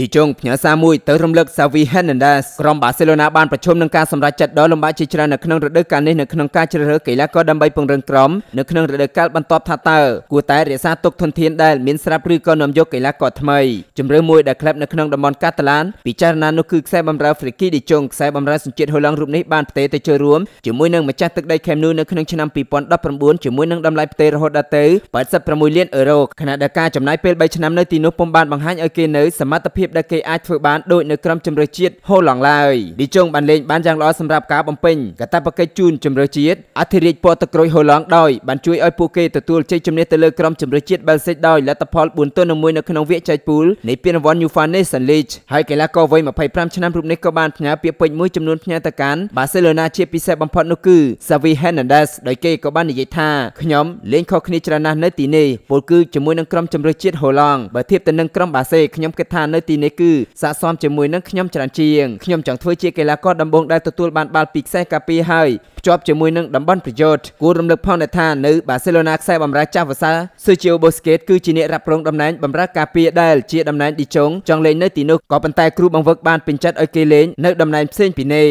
ឌីជុងផ្ញើសារមួយទៅរំលឹកសាវីហេនដាសក្រុមបាសេឡូណាបានប្រជុំនឹងការសម្រេចចិត្តដ៏លំបាកជាច្រើននៅក្នុងរដូវកាលនេះនៅក្នុងការជ្រើសរើសកីឡាករដើម្បីពង្រឹងក្រុមនៅក្នុងរដូវកាលបន្ទាប់ថាតើគួរតែរក្សាទុកធនធានដែលមានស្រាប់ឬក៏នាំយកកីឡាករថ្មីជម្រើសមួយដែលក្លឹបនៅក្នុងតំបន់កាតាឡានពិចារណានោះគឺខ្សែបម្រើហ្វ្រិកីឌីជុងខ្សែបម្រើសញ្ជាតិហូឡង់រូបនេះបានផ្ទេរទៅចូលរួមជាមួយនឹងម្ចាស់ទឹកដីខេមនូនៅក្នុងឆ្នាំ2019ជាមួយនឹងតម្លៃផ្ទេររហូតដល់ទៅ86លានអឺរ៉ូខណៈដែលការចំណាយពេល3ឆ្នាំនៅទីនោះពុំបានបង្ហាញឲ្យគេនៅសមត្ថភាពភាពដែលគេអាចធ្វើបានដូចនៅក្រុមជម្រើសជាតិហូឡង់ឡើយឌីជុងបានលេងបានយ៉ាងល្អសម្រាប់ការបំពេញកាតព្វកិច្ចជូនជម្រើសជាតិអធិរាជពណ៌ទឹកក្រូចហូឡង់ដោយបានជួយឲ្យពួកគេទទួលជ័យជំនះទៅលើក្រុមជម្រើសជាតិបែលស៊ិកដោយលទ្ធផល4ទល់នឹង1នៅក្នុងវគ្គចែកពូលនៃពានរង្វាន់ UEFA Nations League ហើយកីឡាករវ័យ25ឆ្នាំរូបនេះក៏បានផ្ញើពាក្យពេចន៍មួយចំនួនផ្ញើទៅកាន់ Barcelona ជាពិសេសបំផុតនោះគឺ Xavi Hernandez ដោយគេក៏បាននិយាយថាខ្ញុំលេងខុសគ្នាច្រើនណាស់នៅទីនេះពលគឺជាមួយនឹងក្រុមជម្រើសជាតិហូឡង់បើធៀបទៅនឹងក្រុមបាសេខ្ញុំគិតថានៅទីនេះគឺស័ក្តិសមជាមួយនឹងខ្ញុំច្រើនជាងខ្ញុំចង់ធ្វើជាកីឡាករដំបូងដែលទទួលបានបាល់ពីខ្សែការពារហើយភ្ជាប់ជាមួយនឹងតំបន់ប្រយោជន៍គួររំលឹកផងដែរថានៅបាសេឡូណាខ្សែបម្រើចាស់វសាស៊ឺជីអូបូស្កេតគឺជាអ្នករ៉ាប់រងតំណែងបម្រើការពារដែលជាតំណែងឌីចុងចង់លេងនៅទីនោះក៏ប៉ុន្តែគ្រូបង្វឹកបានពេញចិត្តឲ្យគេលេងនៅតំណែងផ្សេងពីនេះ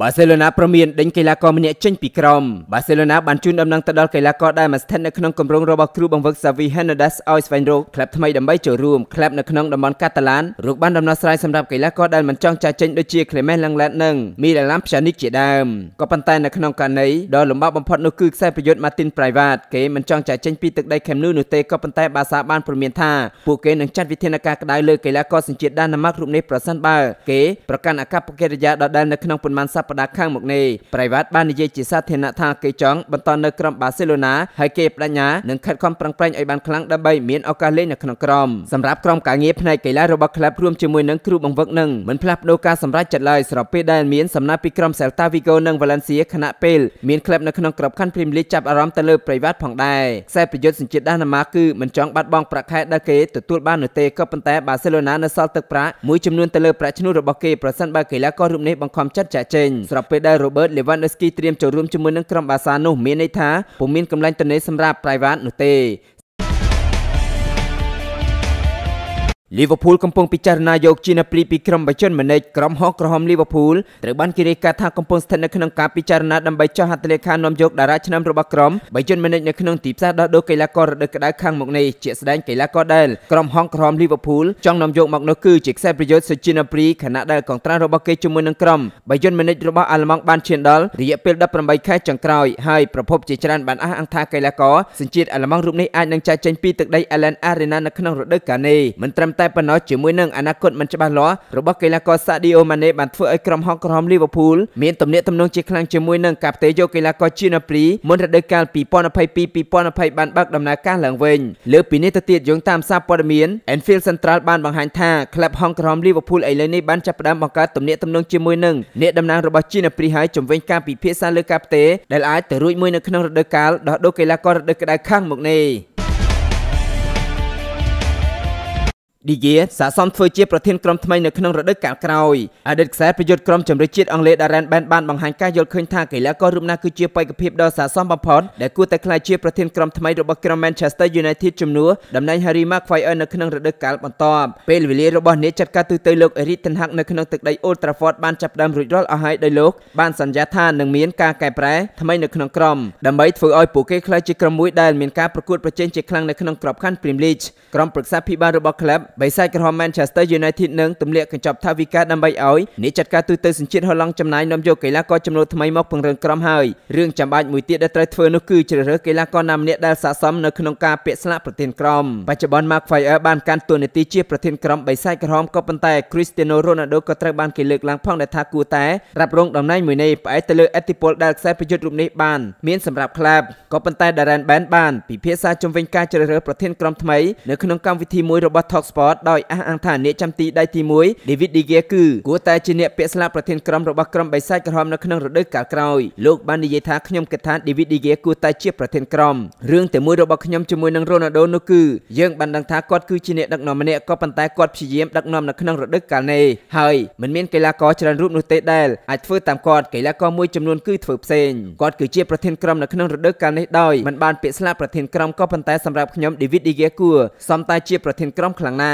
បាសេឡូណាប្រមានដេញកីឡាករម្នាក់ចេញពីក្រុមបាសេឡូណាបានជូនដំណឹងទៅដល់កីឡាករដែលមកស្ថិតនៅក្នុងគម្រោងរបស់គ្រូបង្វឹក Xavi Hernandez ឲ្យស្វែងរកក្លឹបថ្មីដើម្បីចូលរួមក្លឹបនៅក្នុងតំបន់កាតាឡានរកបានដំណោះស្រាយសម្រាប់កីឡាករដែលមិនចង់ចាក់ចេញដូចជា Clement Langlet និង Miralem Pjanic ជាដើមក៏ប៉ុន្តែនៅក្នុងករណីដ៏លំបាកបំផុតនោះគឺខ្សែប្រយុទ្ធ Martin Private គេមិនចង់ចាក់ចេញពីទឹកដី Camp Nou នោះទេក៏ប៉ុន្តែបាសាបានប្រមានថាពួកគេនឹងចាត់វិធានការក្តៅលើកីឡាករសញ្ជាតិដាណាម៉ាករូបនេះប្រសិនបើគេប្រកាន់អាកប្បកិរិយាដដែលនៅក្នុងប៉ុន្មានសប្តាហ៍ខាងមុខនេះប្រៃវ៉ាត់បាននិយាយជាសាធារណៈថាគេចង់បន្តនៅក្រុមបាសេឡូណាហើយគេបដិញ្ញានឹងខិតខំប្រឹងប្រែងឲ្យបានខ្លាំងដើម្បីមានឱកាសលេងនៅក្នុងក្រុមសម្រាប់ក្រុមការងារផ្នែកកីឡារបស់ក្លឹបរួមជាមួយនឹងគ្រូបង្វឹកនឹងមិនផ្លាស់ប្ដូរការសម្រេចចិត្តឡើយស្របពេលដែលមានសំណើពីក្រុមសេលតាវីហ្គោនិងវ៉ាឡង់ស៊ីខណៈពេលមានក្លឹបនៅក្នុងក្របខ័ណ្ឌព្រីមលីកចាប់អារម្មណ៍ទៅលើប្រៃវ៉ាត់ផងដែរខ្សែប្រយុទ្ធសញ្ជាតិដាណាម៉ាគឺមិនចង់បាត់បង់ប្រាក់ខែដែលគេទទួលបាននោះទេក៏ប៉ុន្តែបាសេឡូណានៅសល់ទឹកប្រាក់មួយចំនួនទៅលើប្រាក់ឈ្នួលរបស់គេប្រសិនបើកីឡាកររូបនេះបង្ខំចិត្តចាក់ចេញស្របពេលដែល Robert Lewandowski ត្រៀមចូលរួមជាមួយនឹងក្រុមបាសានោះមានន័យថាពុំមានកម្លាំងទនេសម្រាប់ Private នោះទេលីវើពូលកំពុងពិចារណាយកជីណាព្រីពីក្រុមបជនម៉ាណិចក្រុមហោះក្រហមលីវើពូលត្រូវបានគេរាយការណ៍ថាកំពុងស្ថិតនៅក្នុងការពិចារណាដើម្បីចុះហត្ថលេខានាំយកតារាឆ្នាំរបស់ក្រុមបជនម៉ាណិចនៅក្នុងទីផ្សារដោះដូរកីឡាកររដូវក្តៅខាងមុខនេះជាស្ដែងកីឡាករដែលក្រុមហោះក្រហមលីវើពូលចង់នាំយកមកនោះគឺជាខ្សែប្រយោជន៍សូជីណាព្រីខណៈដែលកងត្រារបស់គេជាមួយនឹងក្រុមបជនម៉ាណិចរបស់អាល្លឺម៉ង់បានឈានដល់រយៈពេល18ខែចុងក្រោយហើយប្រភពជាច្រើនបានអះអាងថាកីឡាករសញ្ជាតិអាល្លឺម៉ង់រូបនេះអាចនឹងចាក់ចេញពីទឹកដី Allianz Arena នៅក្នុងរដូវកាលនេះមិនត្រឹមតែតែប៉ុណ្ណោះជាមួយនឹងអនាគតមិនច្បាស់លាស់របស់កីឡាករសាឌីអូម៉ាណេបានធ្វើឲ្យក្រុមហុកក្រហមលីវើពូលមានទំនាក់ទំនងជាខ្លាំងជាមួយនឹងការផ្ទេរយកកីឡាករជីណាព្រីមុនរដូវកាល2022-2020បានបើកដំណើរការឡើងវិញលើពីនេះទៅទៀតយោងតាមសារព័ត៌មាន Anfield Central បានបង្ហាញថាក្លឹបហុកក្រហមលីវើពូលឥឡូវនេះបានចាប់ផ្ដើមបង្កើតទំនាក់ទំនងជាមួយនឹងអ្នកតំណាងរបស់ជីណាព្រីហើយជំវិញការពិភាក្សាលើការផ្ទេរដែលអាចទៅរួចមួយនៅក្នុងរដូវកាលដោះដូរកីឡាកររដូវក្តៅខាងមុខនេះឌីហ្គាស័ក្តិសមធ្វើជាប្រធានក្រុមថ្មីនៅក្នុងរដូវកាលក្រោយអតីតខ្សែប្រយុទ្ធក្រុមជំនឿជាតិអង់គ្លេស Darren Ben បានបង្ហាញការយល់ឃើញថាកីឡាកររូបណាគឺជាបេក្ខភាពដ៏ស័ក្តិសមបំផុតដែលគួរតែក្លាយជាប្រធានក្រុមថ្មីរបស់ក្រុម Manchester United ជំនួសតំណែង Harry Maguire នៅក្នុងរដូវកាលបន្ទាប់ពេលវេលារបស់អ្នកចាត់ការទូទៅលោក Erik ten Hag នៅក្នុងទឹកដី Old Trafford បានចាប់ផ្ដើមរួចរាល់អស់ហើយដោយលោកបានសន្យាថានឹងមានការកែប្រែថ្មីនៅក្នុងក្រុមដើម្បីធ្វើឲ្យពួកគេក្លាយជាក្រុមមួយដែលមានការប្រកួតប្រជែងជាខ្លាំងនៅក្នុងក្របខ័ណ្ឌ Premier League ក្រុមប្រឹក្សាភិបាលរបស់ក្លឹបបិសាចក្រហម Manchester United នឹងទម្លាក់កញ្ចប់ថវិកាដើម្បីឲ្យអ្នកចាត់ការទូតសញ្ជាតិហូឡង់ចំណាយនាំយកកីឡាករចំនួនថ្មីមកពង្រឹងក្រុមហើយរឿងចាំបាច់មួយទៀតដែលត្រូវធ្វើនោះគឺជ្រើសរើសកីឡាករណាម្នាក់ដែលស័ក្តិសមនៅក្នុងការពាក់ស្លាកប្រធានក្រុមបច្ចុប្បន្ន Mark Fire បានកាន់តួនាទីជាប្រធានក្រុមបិសាចក្រហមក៏ប៉ុន្តែ Cristiano Ronaldo ក៏ត្រូវបានគេលើកឡើងផងដែលថាគួរតែរ៉ាប់រងតំណែងមួយនេះផ្អែកទៅលើអធិបុលដែលខ្សែប្រយុទ្ធរូបនេះបាន មានសម្រាប់ក្លាបក៏ប៉ុន្តែ Darren Bent បានពិភាក្សាជុំវិញការជ្រើសរើសប្រធានក្រុមថ្មីនៅក្នុងកម្មវិធីមួយរបស់ Talksport Lampard ដោយអះអាងថាអ្នកចាំទីដៃទី1 David De Gea គឺគួរតែជាអ្នកពាក់ស្លាកប្រធានក្រុមរបស់ក្រុមបិសាចក្រហមនៅក្នុងរដូវកាលក្រោយលោកបាននិយាយថាខ្ញុំគិតថា David De Gea គួរតែជាប្រធានក្រុមរឿងតែមួយរបស់ខ្ញុំជាមួយនឹង Ronaldo នោះគឺយើងបានដឹងថាគាត់គឺជាអ្នកដឹកនាំម្នាក់ក៏ប៉ុន្តែគាត់ព្យាយាមដឹកនាំនៅក្នុងរដូវកាលនេះហើយមិនមានកីឡាករច្រើនរូបនោះទេដែលអាចធ្វើតាមគាត់កីឡាករមួយចំនួនគឺធ្វើផ្សេងគាត់គឺជាប្រធានក្រុមនៅក្នុងរដូវកាលនេះដោយមិនបានពាក្យស្លាកប្រធានក្រុមក៏ប៉ុន្តែសម្រាប់ខ្ញុំ David De Gea គួរសមតែជាប្រធានក្រុមខ្លាំងណាស់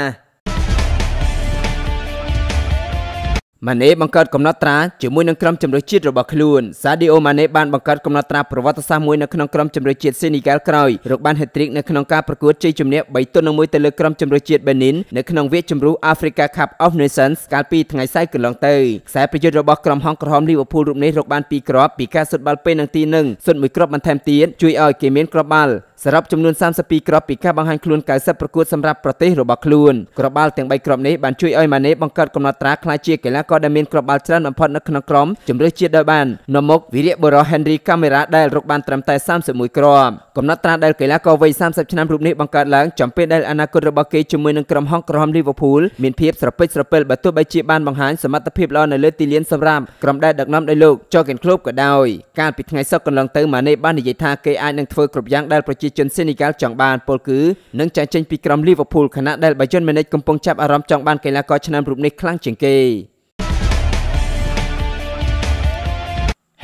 ម៉ាណេបង្កើតកំណត់ត្រាជាមួយនឹងក្រុមជម្រើសជាតិរបស់ខ្លួនសាឌីអូម៉ាណេបានបង្កើតកំណត់ត្រាប្រវត្តិសាស្ត្រមួយនៅក្នុងក្រុមជម្រើសជាតិសេនីហ្កាល់ក្រោយរកបានហេត្រិកនៅក្នុងការប្រកួតជ័យជំនះ3ទល់នឹង1ទៅលើក្រុមជម្រើសជាតិបេនីននៅក្នុងវគ្គជម្រុះ Africa Cup of Nations កាលពីថ្ងៃសៅរ៍កន្លងទៅខ្សែប្រយុទ្ធរបស់ក្រុមហង្សក្រហមលីវើពូលរូបនេះរកបាន2គ្រាប់ពីការសុទ្ធបាល់ពេលនឹងទី1សុទ្ធមួយគ្រាប់បន្ថែមទៀតជួយឲ្យគេមានគ្រាប់បាល់សរុបចំនួន32គ្រាប់ពីការបង្ហាញខ្លួន90ប្រកួតសម្រាប់ប្រទេសរបស់ខ្លួនគ្រាប់បាល់ទាំង3គ្រាប់នេះបានជួយឲ្យម៉ាណេបង្កើតកំណត់ត្រាខ្លាយជាកីឡាករដែលមានគ្រាប់បាល់ច្រើនបំផុតនៅក្នុងក្រុមជម្រើសជាតិដោយបាននាំមុខវីរៈបុរស Henry Camera ដែលរកបានត្រឹមតែ31គ្រាប់កំណត់ត្រាដែលកីឡាករវ័យ30ឆ្នាំរូបនេះបង្កើតឡើងចំពេលដែលអនាគតរបស់គេជាមួយនឹងក្រុមហុកក្រហម Liverpool មានភាពស្រពេចស្រពិលបើទោះបីជាបានបង្ហាញសមត្ថភាពល្អនៅលើទីលានសម្រាប់ក្រុមដែលដឹកនាំដោយលោក Jurgen Klopp ក៏ដោយកាលពីថ្ងៃសុក្រកន្លងទៅម៉ាណេបាននិយាយថាគេអាចនឹងធ្វើគ្រប់យ៉ាងដែលប្រជាជនសេនីហ្គាល់ចង់បានពលគឺនឹងចាញ់ចេញពីក្រុមលីវើពូលខណៈដែលបាយិនមីនិចកំពុងចាប់អារម្មណ៍ចង់បានកីឡាករឆ្នាំរូបនេះខ្លាំងជាងគេ។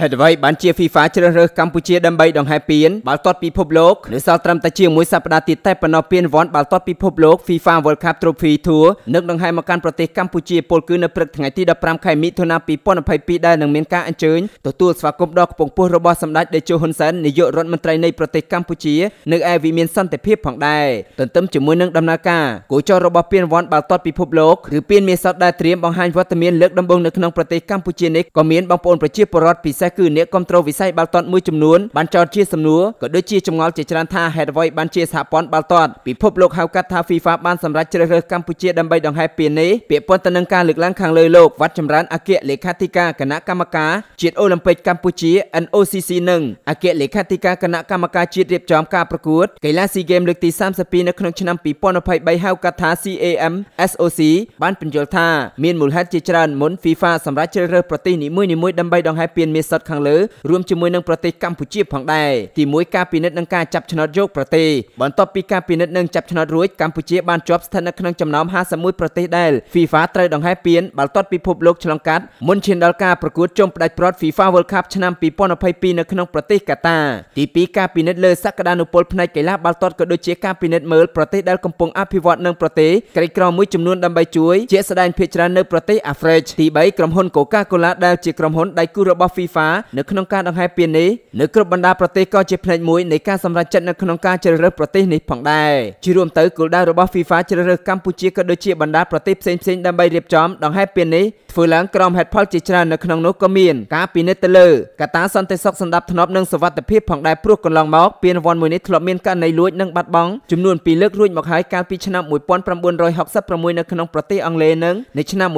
ហេតុអ្វីបានជា FIFA ជ្រើសរើសកម្ពុជាដើម្បីដង្ហែពានបាល់ទាត់ពិភពលោកនៅសល់ត្រឹមតែជាមួយសប្តាហ៍ទៀតតែប៉ុណ្ណោះពានរង្វាន់បាល់ទាត់ពិភពលោក FIFA World Cup Trophy Tour នឹងដង្ហែមកកាន់ប្រទេសកម្ពុជាពលគឺនៅព្រឹកថ្ងៃទី15ខែមិថុនា2022ដែលនឹងមានការអញ្ជើញទទួលស្វាគមន៍ដ៏ខ្ពង់ខ្ពស់របស់សម្ដេចតេជោហ៊ុនសែននាយករដ្ឋមន្ត្រីនៃប្រទេសកម្ពុជានៅឯវិមានសន្តិភាពផងដែរទន្ទឹមជាមួយនឹងដំណើរការគោចររបស់ពានរង្វាន់បាល់ទាត់ពិភពលោកឬពានមាសសតដែលត្រៀមបង្ហាញវត្តមានលើកដំបូងនៅក្នុងប្រទេសកម្ពុជានេះក៏មានបងប្អូនប្រជាពលរដ្ឋពិសេសសេសគឺអ្នកគ្រប់គ្រងវិស័យបាល់ទាត់មួយចំនួនបានចោទជាសំណួរក៏ដូចជាចម្ងល់ជាច្រើនថាហេតុអ្វីបានជាសហព័ន្ធបាល់ទាត់ពិភពលោកហៅកាត់ថា FIFA បានសម្រេចជ្រើសរើសកម្ពុជាដើម្បីដង្ហែពាននេះពាក់ព័ន្ធទៅនឹងការលើកឡើងខាងលើលោកវត្តចម្រើនអគ្គលេខាធិការគណៈកម្មការ ជាតិអូឡ িম্প ិកកម្ពុជា NOCC និងអគ្គលេខាធិការគណៈកម្មការជាតិរៀបចំការប្រកួត កីឡា SEA Games លើកទី32នៅក្នុងឆ្នាំ2023ហៅកាត់ថា CAM SOC បានបញ្យល់ថាមានមូលហេតុជាច្រើនមុន FIFA សម្រាប់ជ្រើសរើសប្រទេសនីមួយៗដើម្បីដង្ហែពានមាសសុទ្ធខាងលើរួមជាមួយនឹងប្រទេសកម្ពុជាផងដែរទី1ការពិនិត្យនិងការចាប់ឆ្នោតយកប្រទេសបន្ទាប់ពីការពិនិត្យនិងចាប់ឆ្នោតរួចកម្ពុជាបានជាប់ស្ថិតនៅក្នុងចំណោម51ប្រទេសដែល FIFA ត្រូវដង្ហែពានបាល់ទាត់ពិភពលោកឆ្លងកាត់មុនឈានដល់ការប្រកួតជុំផ្ដាច់ប្រត់ FIFA World Cup ឆ្នាំ2022នៅក្នុងប្រទេសកាតាទី2ការពិនិត្យលើសក្តានុពលផ្នែកកីឡាបាល់ទាត់ក៏ដូចជាការពិនិត្យមើលប្រទេសដែលកំពុងអភិវឌ្ឍនិងប្រទេសក្រីក្រមួយចំនួនដើម្បីជួយជាស្ដែងភាគច្រើននៅប្រទេសអាហ្វ្រិកទី3ក្រុមហ៊ុន Coca-Cola ដែលជាក្រុមហ៊ុនដៃគូរបស់ FIFA បាលនៅក្នុងការដង្ហែពាននេះនៅគ្រប់បណ្ដាប្រទេសក៏ជាផ្នែកមួយនៃការសម្រេចចិត្តនៅក្នុងការជ្រើសរើសប្រទេសនេះផងដែរជារួមទៅគោលដៅរបស់ FIFA ជ្រើសរើសកម្ពុជាក៏ដូចជាបណ្ដាប្រទេសផ្សេងៗដើម្បីរៀបចំដង្ហែពាននេះធ្វើឡើងក្រោមហេតុផលជាច្រើននៅក្នុងនោះក៏មានការពិនិត្យទៅលើកត្តាសន្តិសុខសណ្ដាប់ធ្នាប់និងសវត្ថិភាពផងដែរព្រោះកន្លងមកពានរង្វាន់មួយនេះធ្លាប់មានករណីលួចនិងបាត់បង់ចំនួន2លើករួចមកហើយកាលពីឆ្នាំ1966នៅក្នុងប្រទេសអង់គ្លេសនិងនៅឆ្នាំ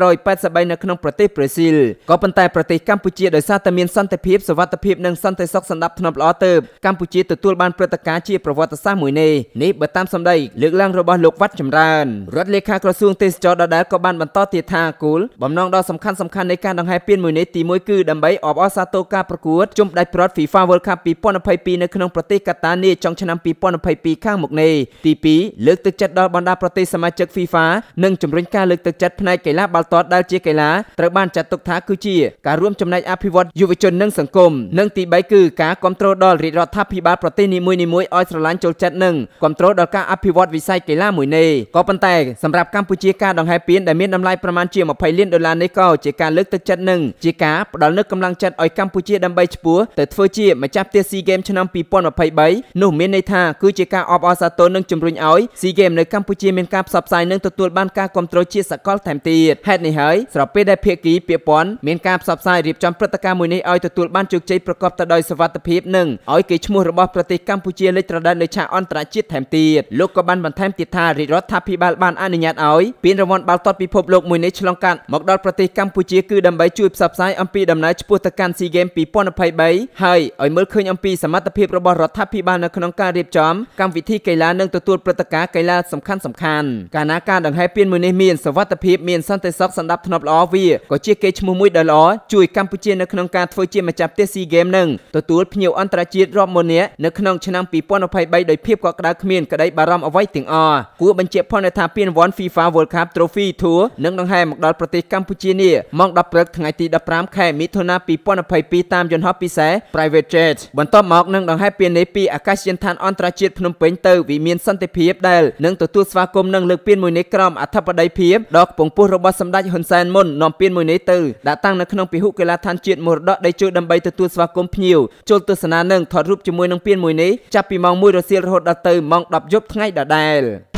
1983នៅក្នុងប្រទេសប្រេស៊ីលក៏ប៉ុន្តែប្រទេសកម្ពុជាដោយសារតែមានសន្តិភាពសវត្ថិភាពនិងសន្តិសុខសណ្ដាប់ធ្នាប់ល្អទៅកម្ពុជាទទួលបានព្រឹត្តិការណ៍ជាប្រវត្តិសាស្ត្រមួយនេះនេះបើតាមសម្ដីលើកឡើងរបស់លោកវត្តចម្រើនរដ្ឋលេខាក្រសួងទេសចរដដែលក៏បានបន្តទៀតថាគូលបំណងដ៏សំខាន់សំខាន់នៃការដង្ហែពានមួយនេះទី1គឺដើម្បីអបអរសាទរការប្រកួតជុំដាច់ប្រត់ FIFA World Cup 2022នៅក្នុងប្រទេសកាតានាចុងឆ្នាំ2022ខាងមុខនេះទី2លើកទឹកចិត្តដល់បណ្ដាប្រទេសសមាជិក FIFA និងជំរុញការលើកទឹកចិត្តផ្នែកកីឡាបាល់ទាត់ដែលជាកីឡាត្រូវបានចាត់ទុកថាគឺជាការរួមចំណែកអភិវឌ្ឍយុវជននិងសង្គមនិងទី3គឺការគ្រប់គ្រងដល់រាជរដ្ឋាភិបាលប្រទេសនីមួយៗឲ្យស្រឡាញ់ចូលចិត្តនិងគ្រប់គ្រងដល់ការអភិវឌ្ឍវិស័យកីឡាមួយនេះក៏ប៉ុន្តែសម្រាប់កម្ពុជាការដង្ហែពានដែលមានតម្លៃប្រមាណជា20លានដុល្លារនេះក៏ជាការលើកទឹកចិត្តនិងជាការផ្ដល់នូវកម្លាំងចិត្តឲ្យកម្ពុជាដើម្បីឈ្មោះទៅធ្វើជាម្ចាស់ផ្ទះ SEA Games ឆ្នាំ2023នោះមានន័យថាគឺជាការអបអរសាទរនិងជំរុញឲ្យ SEA Games នៅកម្ពុជាមានការផ្សព្វផ្សាយនិងទទួលបានការគ្រប់គ្រងជាសកលថែមទៀតហេតុនេះហើយស្របពេលដែលភាគីពាក់ព័ន្ធមានការផ្សព្វផ្សាយរៀបចំព្រឹត្តិការណ៍មួយនេះឲ្យទទួលបានជោគជ័យប្រកបទៅដោយសុវត្ថិភាពនិងឲ្យគេឈ្មោះរបស់ប្រទេសកម្ពុជាលេចត្រដែតលើឆាកអន្តរជាតិថែមទៀតលោកក៏បានបន្ថែមទៀតថារាជរដ្ឋាភិបាលបានអនុញ្ញាតឲ្យពានរង្វាន់បាល់ទាត់ពិភពលោកមួយនេះឆ្លងកាត់រដ្ឋមកដល់ប្រទេសកម្ពុជាគឺដើម្បីជួយផ្សព្វផ្សាយអំពីដំណើរឆ្ពោះទៅកាន់ SEA Games 2023ហើយឲ្យមើលឃើញអំពីសមត្ថភាពរបស់រដ្ឋាភិបាលនៅក្នុងការរៀបចំកម្មវិធីកីឡានិងទទួលព្រឹត្តិការណ៍កីឡាសំខាន់សំខាន់កាលណាការដង្ហែពៀនមួយនេះមានសវត្ថភាពមានសន្តិសុខសណ្ដាប់ធ្នាប់ល្អវាក៏ជាកេរ្តិ៍ឈ្មោះមួយដ៏ល្អជួយកម្ពុជានៅក្នុងការធ្វើជាម្ចាស់ផ្ទះ SEA Games និងទទួលភ្ញៀវអន្តរជាតិរាប់ម៉ឺននាក់នៅក្នុងឆ្នាំ2023ដោយភាពកក់ក្ដៅគ្មានក្តីបារម្ភអ្វីទាំងអស់គួរបញ្ជាក់ផងថាពានរង្វាន់ FIFA World Cup Trophy Tour នឹងដង្ហែមកដល់ប្រទេសកម្ពុជានាម៉ោង10ព្រឹកថ្ងៃទី15ខែមិថុនា2022តាមយន្តហោះពិសេស Private Jet បន្ទាប់មកនឹងដង្ហែពាននេះពីអាកាសយានដ្ឋានអន្តរជាតិភ្នំពេញទៅវិមានសន្តិភាពដែលនឹងទទួលស្វាគមន៍និងលើកពានមួយនេះក្រោមអធិបតីភាពដ៏ខ្ពង់ខ្ពស់របស់សម្ដេចហ៊ុនសែនមុននាំពានមួយនេះទៅដាក់តាំងនៅក្នុងពិហុកីឡាដ្ឋានជាតិមរតកដីជើដើម្បីទទួលស្វាគមន៍ភ្ញៀវចូលទស្សនានិងថតរូបជាមួយនឹងពានមួយនេះចាប់ពីម៉ោង1រសៀលរហូតដល់ទៅម៉ោង10យប់ថ្ងៃដដែល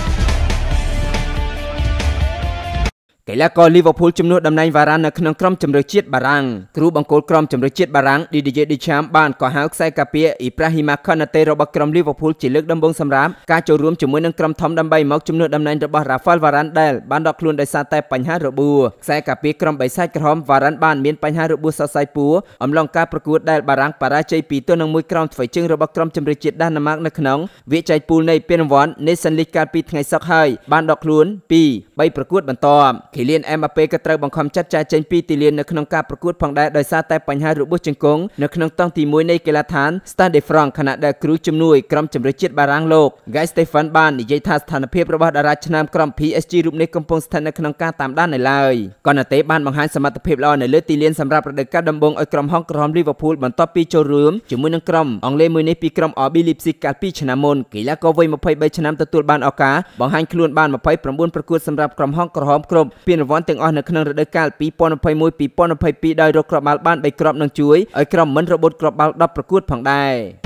កីឡាករលីវើពូលជំនួសតំណែងវ៉ារ៉ាននៅក្នុងក្រុមជម្រើសជាតិបារាំងគ្រូបង្គោលក្រុមជម្រើសជាតិបារាំង Didier Deschamps បានកោះហៅខ្សែការពារ Ibrahima Konate របស់ក្រុមលីវើពូលជាលើកដំបូងសម្រាប់ការចូលរួមជាមួយនឹងក្រុមធំដើម្បីមកជំនួសតំណែងរបស់ Rafael Varane ដែលបានដកខ្លួនដោយសារតែបញ្ហារបួសខ្សែការពារក្រុមបិសាចក្រហម Varane បានមានបញ្ហារបួសសរសៃពួរអំឡុងការប្រកួតដែលបារាំងបរាជ័យ2ទល់នឹងមួយក្រោមថ្មីជើងរបស់ក្រុមជម្រើសជាតិដាណឺម៉ាកនៅក្នុងវិច័យពូលនៃពានរង្វាន់ Nations League កាលពីថ្ងៃសុក្រហើយបានដកខ្លួនពី3ប្រកួតបន្ទាប់ឃីលៀនអែមបាប៉េក៏ត្រូវបង្ខំចិត្តចាចេញពីទីលាននៅក្នុងការប្រកួតផងដែរដោយសារតែបញ្ហារបួសជង្គង់នៅក្នុងតង់ទី1នៃកីឡាដ្ឋាន Stade de France ខណៈដែលគ្រូជំនួយក្រុមជម្រើសជាតិបារាំងលោក Guy Stefan បាននិយាយថាស្ថានភាពរបស់តារាឆ្នើមក្រុម PSG រូបនេះកំពុងស្ថិតនៅក្នុងការតាមដាននៅឡើយកណាតេបានបង្ហាញសមត្ថភាពល្អនៅលើទីលានសម្រាប់រដូវកាលដំបូងឲ្យក្រុមហុងក្រហម Liverpool បន្ទាប់ពីចូលរួមជាមួយនឹងក្រុមអង់គ្លេសមួយនេះពីក្រុម RB Leipzig កាលពីឆ្នាំមុនកីឡាករវ័យ23ឆ្នាំទទួលបានឱកាសបង្ហាញខ្លួនបាន29ប្រកួតសម្រាប់ក្រុមហុងក្រហមគ្រប់ពានរង្វាន់ទាំងអស់នៅក្នុងរដូវកាល2021-2022ដោយរកគ្រាប់បាល់បាន3គ្រាប់និងជួយឲ្យក្រុមមិនរបូតគ្រាប់បាល់10ប្រកួតផងដែរ។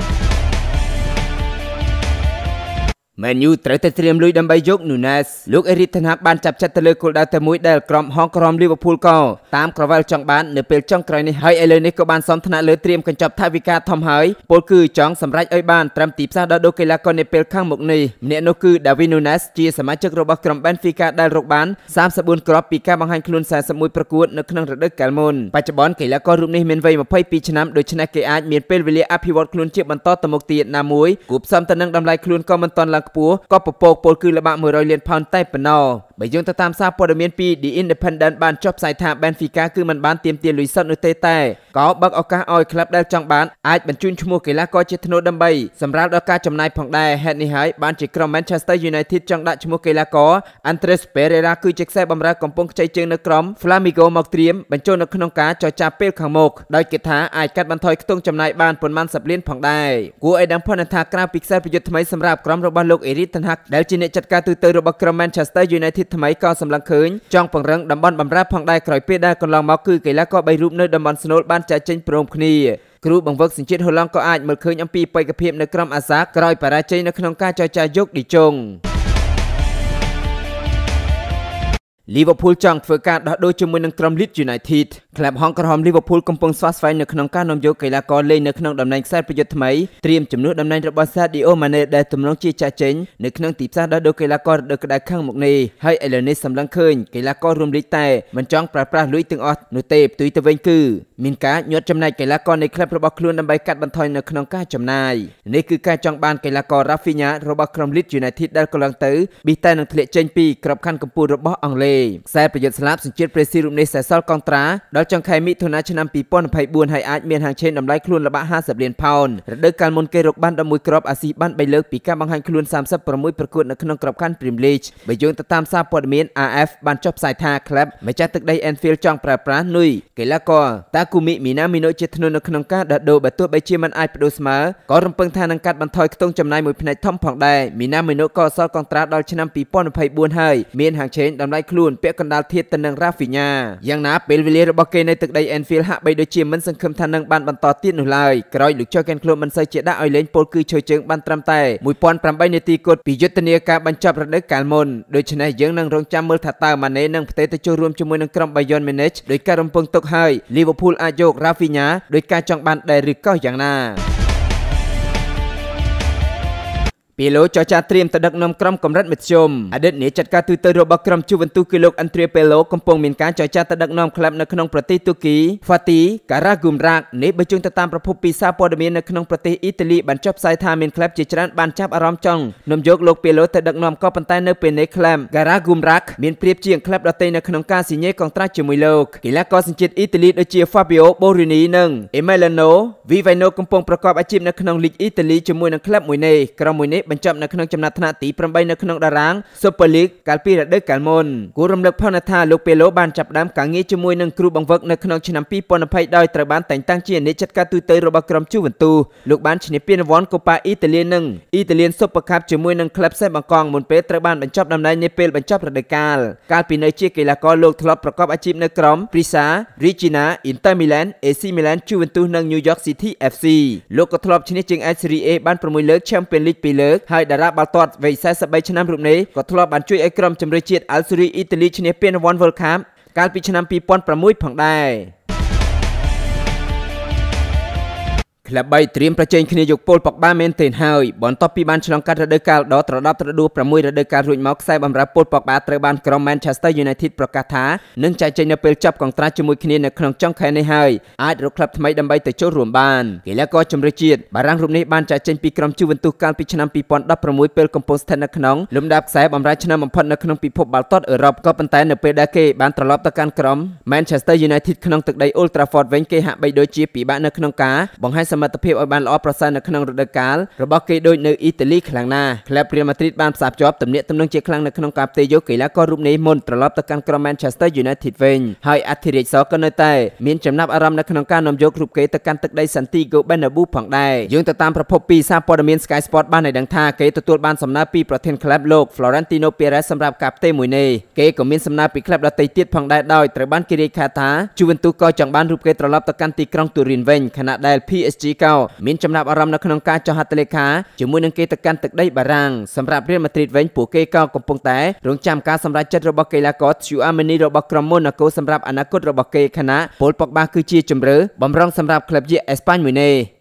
មែនយូត្រូវតែត្រៀមលុយដើម្បីយក Nunes លោកអេរីតណាបានចាប់ចិត្តទៅលើគោលដៅតែមួយដែលក្រុមហងក្រមលីវើពូលក៏តាមក្រវ៉ែលចង់បាននៅពេលចុងក្រោយនេះហើយឥឡូវនេះក៏បានសំថ្នាក់លើត្រៀមកញ្ចប់ថវិកាធំហើយពលគឺចង់សម្រេចឲ្យបានត្រឹមទីផ្សារដល់ដូកីឡាករនៅពេលខាងមុខនេះម្នាក់នោះគឺ David Nunes ជាសមាជិករបស់ក្រុម Benfica ដែលរកបាន34គ្រាប់ពីការបង្ហាញខ្លួន41ប្រកួតនៅក្នុងរដូវកាលមុនបច្ចុប្បន្នកីឡាកររូបនេះមានវ័យ22ឆ្នាំដូច្នេះគេអាចមានពេលវេលាអភិវឌ្ឍខ្លួនជាបន្តទៅមុខទៀតណាមួយគូផ្សំទៅនឹងតម្លៃខ្លួនក៏មិនទាន់ឡើងខ្ពស់ក៏ពពកពលគឺល្បាក់100លានផោនតែប៉ុណ្ណោះបើយោងទៅតាមសារព័ត៌មានពី The Independent បានចុះផ្សាយថា Benfica គឺមិនបានទាមទារលុយសុតនោះទេតែក៏បើកឱកាសឲ្យក្លឹបដែលចង់បានអាចបញ្ជូនឈ្មោះកីឡាករជាធ្នូដើម្បីសម្រាប់ដល់ការចំណាយផងដែរហេតុនេះហើយបានជាក្រុម Manchester United ចង់ដាក់ឈ្មោះកីឡាករ Andres Pereira គឺជាខ្សែបម្រើកំពុងខ្ចីជើងនៅក្រុម Flamengo មកត្រៀមបញ្ចូលនៅក្នុងការចរចាពេលខាងមុខដោយគិតថាអាចកាត់បន្ថយខ្ទង់ចំណាយបានប៉ុន្មានសិបលានផងដែរគួរឲ្យដឹងផងថាក្រៅពីខ្សែប្រយុទ្ធថ្មីសម្រាប់ក្រុមរបស់លោក Erik ten Hag ដែលជាអ្នកចាត់ការទូតរបស់ក្រុម Manchester United ថ្មីក៏សម្លឹងឃើញចង់ពង្រឹងតំបន់បម្រើផងដែរក្រោយពេលដែលកន្លងមកគឺកីឡាករ3រូបនៅតំបន់ស្នូលបានចាក់ចេញព្រមគ្នាគ្រូបង្វឹកសញ្ជាតិហូឡង់ក៏អាចមើលឃើញអំពីបេក្ខភាពនៅក្រុមអាសាក្រោយបរាជ័យនៅក្នុងការចរចាយកឌីជុង Liverpool ចង់ធ្វើការដោះដូរជាមួយនឹងក្រុម Leeds United ក្លឹបហងក្រហម Liverpool កំពុងស្វាស្វែងនៅក្នុងការនាំយកកីឡាករលេងនៅក្នុងតំណែងខ្សែប្រយុទ្ធថ្មីត្រៀមជំនួសតំណែងរបស់ Sadio Mane ដែលទំនងជាចាស់ចេញនៅក្នុងទីផ្សារដោះដូរកីឡាកររដូវក្តៅខាងមុខនេះហើយឥឡូវនេះសម្លឹងឃើញកីឡាកររួមលេខតែមិនចង់ប្រើប្រាស់លុយទាំងអស់នោះទេផ្ទុយទៅវិញគឺមានការញាត់ចំណាយកីឡាករនៃក្លឹបរបស់ខ្លួនដើម្បីកាត់បន្ថយនៅក្នុងការចំណាយនេះគឺការចង់បានកីឡាករ Rafinha របស់ក្រុម Leeds United ដែលកន្លងទៅប៊ីតែនឹងធ្លាក់ចេញពីក្របខ័ណ្ឌកំពូលរបស់អង់គ្លេសទេខ្សែប្រយុទ្ធស្លាបសញ្ជាតិប្រេស៊ីរូបនេះសេសសល់កងត្រាដល់ចុងខែមិថុនាឆ្នាំ2024ហើយអាចមានហាងឆេនតម្លៃខ្លួនល្បាក់50លានផោនរដូវកាលមុនគេរកបាន11គ្រាប់អាស៊ីបាន3លើកពីការបង្ហាញខ្លួន36ប្រកួតនៅក្នុងក្របខ័ណ្ឌ Premier League បើយោងទៅតាមសារព័ត៌មាន AF បានចុះផ្សាយថាក្លឹបម្ចាស់ទឹកដី Anfield ចង់ប្រើប្រាស់នុយកីឡាករតាគូមីមីណាមីណូជាធ្នូនៅក្នុងការដោះដូរបើទោះបីជាមិនអាចបដូរស្មើក៏រំពឹងថានឹងកាត់បន្ថយខ្ទង់ចំណាយមួយផ្នែកធំផងដែរមីណាមីណូក៏អសល់កងត្រាដល់ឆ្នាំ2024ហើយមានហាងឆេនតម្លៃខ្លួនខ្លួនពាក់កណ្ដាលធៀបទៅនឹង Rafinha យ៉ាងណាពេលវេលារបស់គេនៅទឹកដី Anfield ហាក់បីដូចជាមិនសង្ឃឹមថានឹងបានបន្តទៀតនោះឡើយក្រោយលោក Jurgen Klopp មិនសូវជាដាក់ឲ្យលេងពលគឺឈើជើងបានត្រឹមតែ1008នាទីគត់ពីយុទ្ធនាការបញ្ចប់រដូវកាលមុនដូច្នេះយើងនឹងរងចាំមើលថាតើ Mane នឹងផ្ទេទៅចូលរួមជាមួយនឹងក្រុម Bayern Munich ដោយការរំពឹងទុកហើយ Liverpool អាចយក Rafinha ដោយការចង់បានដែរឬក៏យ៉ាងណាពីលោចចាត្រៀមទៅដឹកនាំក្រុមកម្រិតមធ្យមអតីតនាយចាត់ការទូតរបស់ក្រុមជូវិនទូគឺលោកអិនទ្រាពេឡូកំពុងមានការចចាទៅដឹកនាំក្លឹបនៅក្នុងប្រទេសទូគី Fatih Karagumruk នេះបញ្ជូនទៅតាមប្រភពពីសារព័ត៌មាននៅក្នុងប្រទេសអ៊ីតាលីបានចុះផ្សាយថាមានក្លឹបជាច្រើនបានចាប់អារម្មណ៍ចង់នាំយកលោកពេឡូទៅដឹកនាំក៏ប៉ុន្តែនៅពេលនេះក្លឹប Karagumruk មានប្រៀបជាងក្លឹបដទៃនៅក្នុងការស៊ីញេកងត្រាជាមួយលោកកីឡាករសញ្ជាតិអ៊ីតាលីដូចជា Fabio Borini និង Emiliano Vivano កំពុងប្រកបអាជីពនៅក្នុងលីកអ៊ីតាលីជាមួយនឹងក្លឹបមួយនេះក្រុមមួយនេះបញ្ចប់នៅក្នុងចំណាត់ថ្នាក់ទី8នៅក្នុងតារាង Super League កាលពីរដូវកាលមុនគួររំលឹកផងថាលោកពេឡូបានចាប់ផ្ដើមការងារជាមួយនឹងគ្រូបង្វឹកនៅក្នុងឆ្នាំ2020ដោយត្រូវបានតែងតាំងជាអ្នកចាត់ការទូតរបស់ក្រុមជូវិនទូលោកបានឈ្នះពានរង្វាន់ Coppa Italia និង Italian Super Cup ជាមួយនឹងក្លឹបសេបង់កងមុនពេលត្រូវបានបញ្ចប់ដំណើរនាពេលបញ្ចប់រដូវកាលកាលពីនៅជាកីឡាករលោកធ្លាប់ប្រកបអាជីពនៅក្រុម Prisa, Regina, Inter Milan, AC Milan, Juventus និង New York City FC លោកក៏ធ្លាប់ឈ្នះជើងឯក Serie A បាន6លើក Champions League 2លើកហើយតារាបាល់ទាត់វ័យ43ឆ្នាំរូបនេះក៏ធ្លាប់បានជួយឲ្យក្រុមជម្រើសជាតិអាល់ស៊ូរីអ៊ីតាលីឈ្នះពានរង្វាន់ World Cup កាលពីឆ្នាំ2006ផងដែរ។ក្លឹប3ត្រៀមប្រជែងគ្នាយកពលប៉ុកបាមែនទែនហើយបន្ទាប់ពីបានឆ្លងកាត់រដូវកាលដ៏ត្រដប់ត្រដួល6រដូវកាលរួចមកខ្សែបម្រើពលប៉ុកបាត្រូវបានក្រុម Manchester United ប្រកាសថានឹងចែកចេញនៅពេលចប់កងត្រាជាមួយគ្នានៅក្នុងចុងខែនេះហើយអាចរកក្លឹបថ្មីដើម្បីទៅចូលរួមបានកីឡាករជម្រើសជាតិបារាំងរូបនេះបានចែកចេញពីក្រុម Juventus កាលពីឆ្នាំ2016ពេលកំពុងស្ថិតនៅក្នុងលំដាប់ខ្សែបម្រើឆ្នាំបំផុតនៅក្នុងពិភពបាល់ទាត់អឺរ៉ុបក៏ប៉ុន្តែនៅពេលដែលគេបានត្រឡប់ទៅកាន់ក្រុម Manchester United ក្នុងទឹកដី Old Trafford វិញគេហាក់បីដូចជាពិបាកនៅក្នុងការបង្ហាញសមសមត្ថភាពឲ្យបានល្អប្រសើរនៅក្នុងរដូវកាលរបស់គេដូចនៅអ៊ីតាលីខ្លាំងណាស់ក្លឹបព្រៀលម៉ាឌ្រីតបានផ្សារភ្ជាប់ទំនាក់ទំនងជាខ្លាំងនៅក្នុងការផ្ទេរយកកីឡាកររូបនេះមុនត្រឡប់ទៅកាន់ក្រុម Manchester United វិញហើយអធិរាជសក៏នៅតែមានចំណាប់អារម្មណ៍នៅក្នុងការនាំយករូបគេទៅកាន់ទឹកដី Santiago Bernabeu ផងដែរយើងទៅតាមប្រភពពីសារព័ត៌មាន Sky Sport បានឲ្យដឹងថាគេទទួលបានសំណើពីប្រធានក្លឹបលោក Florentino Perez សម្រាប់ ការផ្ទេរមួយនេះគេក៏មានសំណើពីក្លឹបដទៃទៀតផងដែរដោយត្រូវបានគេរាយការណ៍ថា Juventus ក៏ចង់បានរូបគេត្រឡប់ទៅកាន់ទីក្រុង Turin វិញខណៈដែល PSG ជីកោមានចំណាប់អារម្មណ៍នៅក្នុងការចុះហត្ថលេខាជាមួយនឹងគេទៅកាន់ទឹកដីបារាំងសម្រាប់រៀលម៉ាឌ្រីតវិញពួកគេក៏កំពុងតែរងចាំការសម្រេចចិត្តរបស់កីឡាករ Tchouaméni ាមីនីរបស់ក្រុមម៉ូណាកូសម្រាប់អនាគតរបស់គេខណៈពលប៉ុកបាគឺជាជំរឿបំរុងសម្រាប់ក្លឹបជាអេស្ប៉ាញមួយនេះ